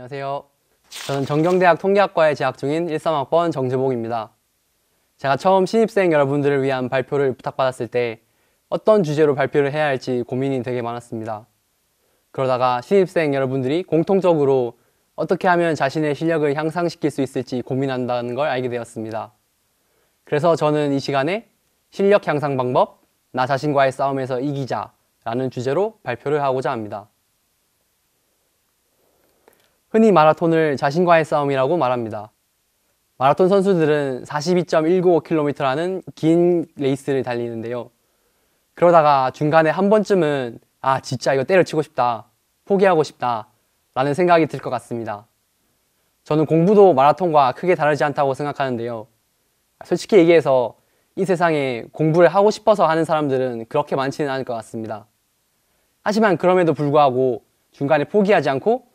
안녕하세요. 저는 정경대학 통계학과에 재학 중인 13학번 정재봉입니다 제가 처음 신입생 여러분들을 위한 발표를 부탁받았을 때 어떤 주제로 발표를 해야 할지 고민이 되게 많았습니다. 그러다가 신입생 여러분들이 공통적으로 어떻게 하면 자신의 실력을 향상시킬 수 있을지 고민한다는 걸 알게 되었습니다. 그래서 저는 이 시간에 실력 향상 방법, 나 자신과의 싸움에서 이기자라는 주제로 발표를 하고자 합니다. 흔히 마라톤을 자신과의 싸움이라고 말합니다. 마라톤 선수들은 42.195km라는 긴 레이스를 달리는데요. 그러다가 중간에 한 번쯤은 아 진짜 이거 때려치고 싶다, 포기하고 싶다 라는 생각이 들 것 같습니다. 저는 공부도 마라톤과 크게 다르지 않다고 생각하는데요. 솔직히 얘기해서 이 세상에 공부를 하고 싶어서 하는 사람들은 그렇게 많지는 않을 것 같습니다. 하지만 그럼에도 불구하고 중간에 포기하지 않고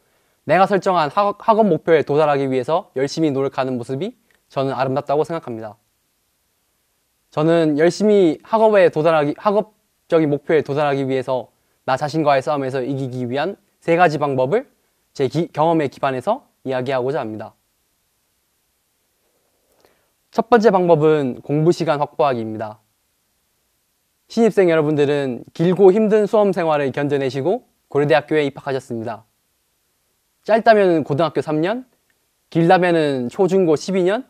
내가 설정한 학업 목표에 도달하기 위해서 열심히 노력하는 모습이 저는 아름답다고 생각합니다. 저는 열심히 학업에 도달하기, 학업적인 목표에 도달하기 위해서 나 자신과의 싸움에서 이기기 위한 세 가지 방법을 제 기, 경험에 기반해서 이야기하고자 합니다. 첫 번째 방법은 공부 시간 확보하기입니다. 신입생 여러분들은 길고 힘든 수험 생활을 견뎌내시고 고려대학교에 입학하셨습니다. 짧다면 고등학교 3년, 길다면은 초중고 12년,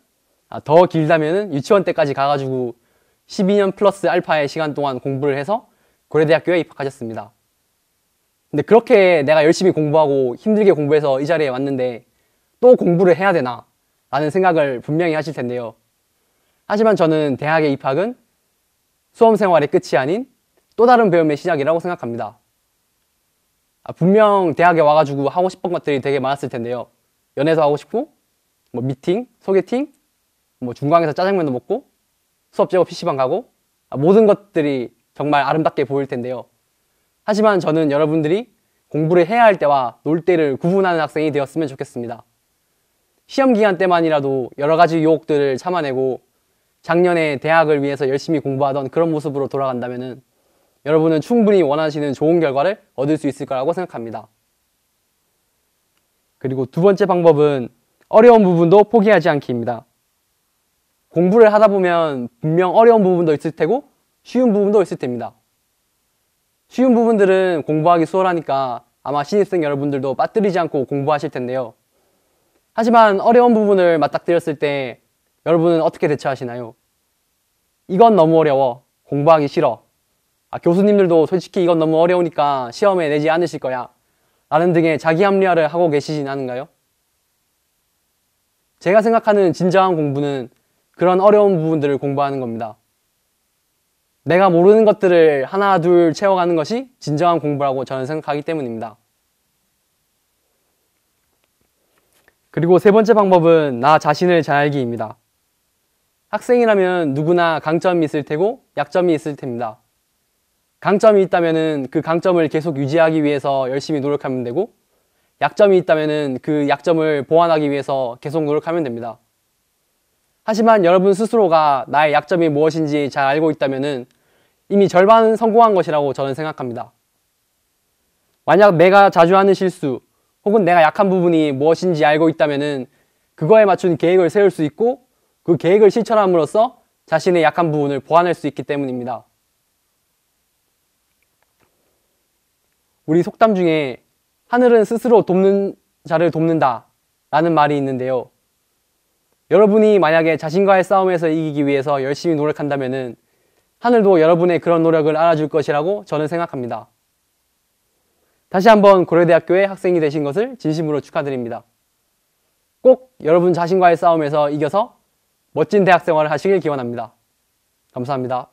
아, 더길다면 유치원 때까지 가가지고 12년 플러스 알파의 시간 동안 공부를 해서 고려대학교에 입학하셨습니다. 근데 그렇게 내가 열심히 공부하고 힘들게 공부해서 이 자리에 왔는데 또 공부를 해야 되나? 라는 생각을 분명히 하실 텐데요. 하지만 저는 대학의 입학은 수험 생활의 끝이 아닌 또 다른 배움의 시작이라고 생각합니다. 아, 분명 대학에 와가지고 하고 싶은 것들이 되게 많았을 텐데요. 연애도 하고 싶고, 뭐 미팅, 소개팅, 뭐 중간에서 짜장면도 먹고, 수업 제고 PC방 가고, 아, 모든 것들이 정말 아름답게 보일 텐데요. 하지만 저는 여러분들이 공부를 해야 할 때와 놀 때를 구분하는 학생이 되었으면 좋겠습니다. 시험 기간 때만이라도 여러 가지 유혹들을 참아내고 작년에 대학을 위해서 열심히 공부하던 그런 모습으로 돌아간다면은 여러분은 충분히 원하시는 좋은 결과를 얻을 수 있을 거라고 생각합니다. 그리고 두 번째 방법은 어려운 부분도 포기하지 않기입니다. 공부를 하다 보면 분명 어려운 부분도 있을 테고 쉬운 부분도 있을 텐니다 쉬운 부분들은 공부하기 수월하니까 아마 신입생 여러분들도 빠뜨리지 않고 공부하실 텐데요. 하지만 어려운 부분을 맞닥뜨렸을 때 여러분은 어떻게 대처하시나요? 이건 너무 어려워. 공부하기 싫어. 아, 교수님들도 솔직히 이건 너무 어려우니까 시험에 내지 않으실 거야 라는 등의 자기 합리화를 하고 계시진 않은가요? 제가 생각하는 진정한 공부는 그런 어려운 부분들을 공부하는 겁니다. 내가 모르는 것들을 하나 둘 채워가는 것이 진정한 공부라고 저는 생각하기 때문입니다. 그리고 세 번째 방법은 나 자신을 잘 알기입니다. 학생이라면 누구나 강점이 있을 테고 약점이 있을 텐니다 강점이 있다면 그 강점을 계속 유지하기 위해서 열심히 노력하면 되고 약점이 있다면 그 약점을 보완하기 위해서 계속 노력하면 됩니다. 하지만 여러분 스스로가 나의 약점이 무엇인지 잘 알고 있다면 이미 절반 성공한 것이라고 저는 생각합니다. 만약 내가 자주 하는 실수 혹은 내가 약한 부분이 무엇인지 알고 있다면 그거에 맞춘 계획을 세울 수 있고 그 계획을 실천함으로써 자신의 약한 부분을 보완할 수 있기 때문입니다. 우리 속담 중에 하늘은 스스로 돕는 자를 돕는다 라는 말이 있는데요. 여러분이 만약에 자신과의 싸움에서 이기기 위해서 열심히 노력한다면 하늘도 여러분의 그런 노력을 알아줄 것이라고 저는 생각합니다. 다시 한번 고려대학교의 학생이 되신 것을 진심으로 축하드립니다. 꼭 여러분 자신과의 싸움에서 이겨서 멋진 대학 생활을 하시길 기원합니다. 감사합니다.